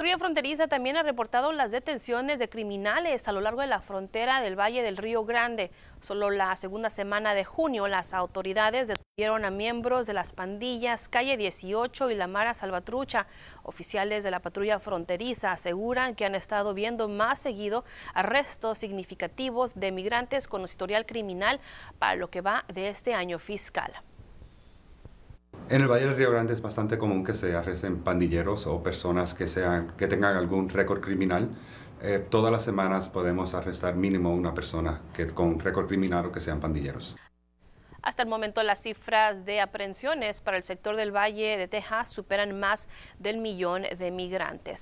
Río Fronteriza también ha reportado las detenciones de criminales a lo largo de la frontera del Valle del Río Grande. Solo la segunda semana de junio las autoridades detuvieron a miembros de las pandillas Calle 18 y La Mara Salvatrucha. Oficiales de la patrulla fronteriza aseguran que han estado viendo más seguido arrestos significativos de migrantes con historial criminal para lo que va de este año fiscal. En el Valle del Río Grande es bastante común que se arresten pandilleros o personas que, tengan algún récord criminal. Eh, todas las semanas podemos arrestar mínimo una persona que, con récord criminal o que sean pandilleros. Hasta el momento las cifras de aprehensiones para el sector del Valle de Texas superan más del millón de migrantes.